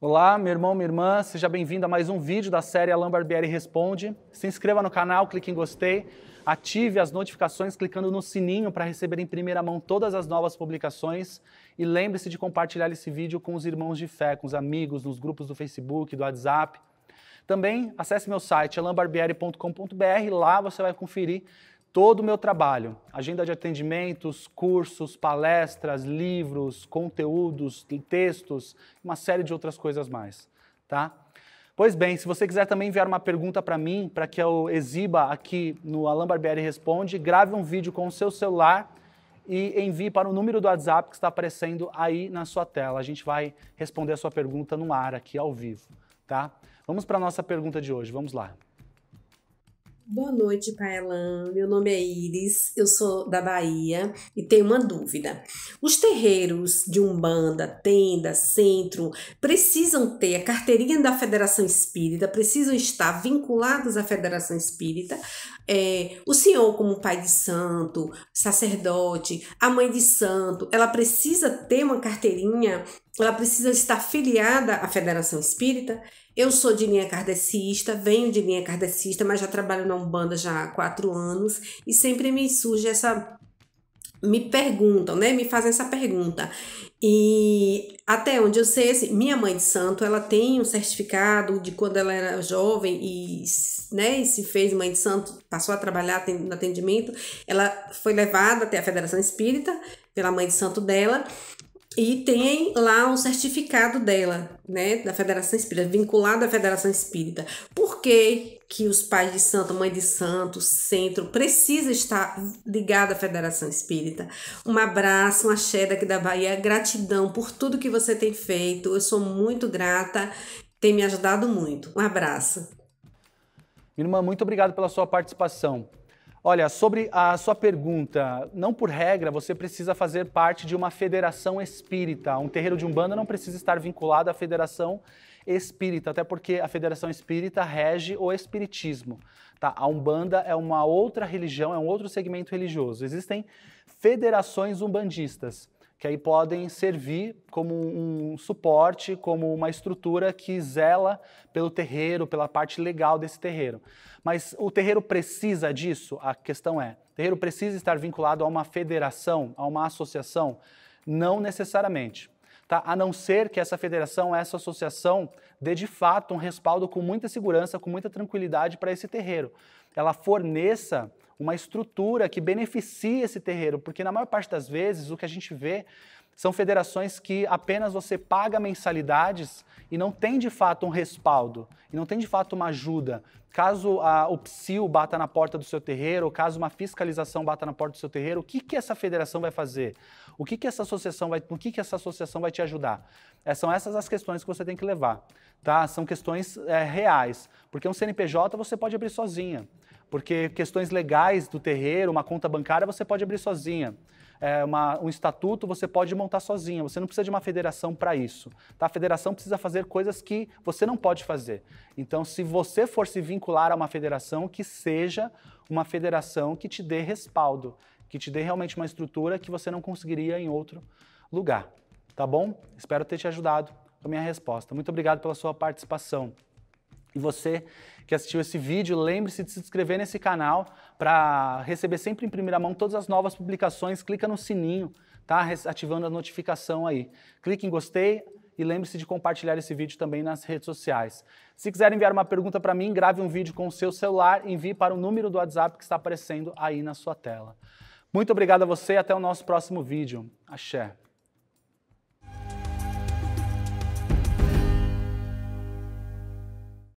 Olá, meu irmão, minha irmã, seja bem-vindo a mais um vídeo da série Alain Barbieri Responde. Se inscreva no canal, clique em gostei, ative as notificações clicando no sininho para receber em primeira mão todas as novas publicações e lembre-se de compartilhar esse vídeo com os irmãos de fé, com os amigos, nos grupos do Facebook, do WhatsApp. Também acesse meu site alanbarbieri.com.br, lá você vai conferir todo o meu trabalho, agenda de atendimentos, cursos, palestras, livros, conteúdos, textos, uma série de outras coisas mais, tá? Pois bem, se você quiser também enviar uma pergunta para mim, para que eu exiba aqui no Alan Barbieri Responde, grave um vídeo com o seu celular e envie para o número do WhatsApp que está aparecendo aí na sua tela. A gente vai responder a sua pergunta no ar aqui ao vivo, tá? Vamos para a nossa pergunta de hoje, vamos lá. Boa noite, Paelan. Meu nome é Iris, eu sou da Bahia e tenho uma dúvida. Os terreiros de Umbanda, Tenda, Centro precisam ter a carteirinha da Federação Espírita, precisam estar vinculados à Federação Espírita é, o senhor, como pai de santo, sacerdote, a mãe de santo, ela precisa ter uma carteirinha, ela precisa estar filiada à Federação Espírita. Eu sou de linha kardecista, venho de linha kardecista, mas já trabalho na Umbanda já há quatro anos e sempre me surge essa me perguntam, né? Me fazem essa pergunta. E até onde eu sei, assim, minha mãe de santo, ela tem um certificado de quando ela era jovem e, né, e se fez mãe de santo, passou a trabalhar no atendimento. Ela foi levada até a Federação Espírita pela mãe de santo dela e tem lá um certificado dela, né, da Federação Espírita, vinculado à Federação Espírita. Por que, que os pais de santo, mãe de santo, centro, precisa estar ligado à Federação Espírita? Um abraço, uma axé daqui da Bahia, gratidão por tudo que você tem feito. Eu sou muito grata, tem me ajudado muito. Um abraço. Irmã, muito obrigado pela sua participação. Olha, sobre a sua pergunta, não por regra você precisa fazer parte de uma federação espírita. Um terreiro de umbanda não precisa estar vinculado à federação espírita, até porque a federação espírita rege o espiritismo. Tá? A umbanda é uma outra religião, é um outro segmento religioso. Existem federações umbandistas que aí podem servir como um suporte, como uma estrutura que zela pelo terreiro, pela parte legal desse terreiro. Mas o terreiro precisa disso? A questão é: o terreiro precisa estar vinculado a uma federação, a uma associação? Não necessariamente. Tá? A não ser que essa federação, essa associação, dê de fato um respaldo com muita segurança, com muita tranquilidade para esse terreiro. Ela forneça uma estrutura que beneficie esse terreiro, porque na maior parte das vezes o que a gente vê são federações que apenas você paga mensalidades e não tem de fato um respaldo, e não tem de fato uma ajuda. Caso a, o PSIL bata na porta do seu terreiro, ou caso uma fiscalização bata na porta do seu terreiro, o que, que essa federação vai fazer? O que, que essa associação vai, o que, que essa associação vai te ajudar? É, são essas as questões que você tem que levar, tá? São questões é, reais, porque um CNPJ você pode abrir sozinha porque questões legais do terreiro, uma conta bancária, você pode abrir sozinha. É uma, um estatuto você pode montar sozinha, você não precisa de uma federação para isso. Tá? A federação precisa fazer coisas que você não pode fazer. Então, se você for se vincular a uma federação, que seja uma federação que te dê respaldo, que te dê realmente uma estrutura que você não conseguiria em outro lugar. Tá bom? Espero ter te ajudado com a minha resposta. Muito obrigado pela sua participação. E você que assistiu esse vídeo, lembre-se de se inscrever nesse canal para receber sempre em primeira mão todas as novas publicações. Clica no sininho, tá? Ativando a notificação aí. Clique em gostei, e lembre-se de compartilhar esse vídeo também nas redes sociais. Se quiser enviar uma pergunta para mim, grave um vídeo com o seu celular e envie para o número do WhatsApp que está aparecendo aí na sua tela. Muito obrigado a você e até o nosso próximo vídeo. Axé.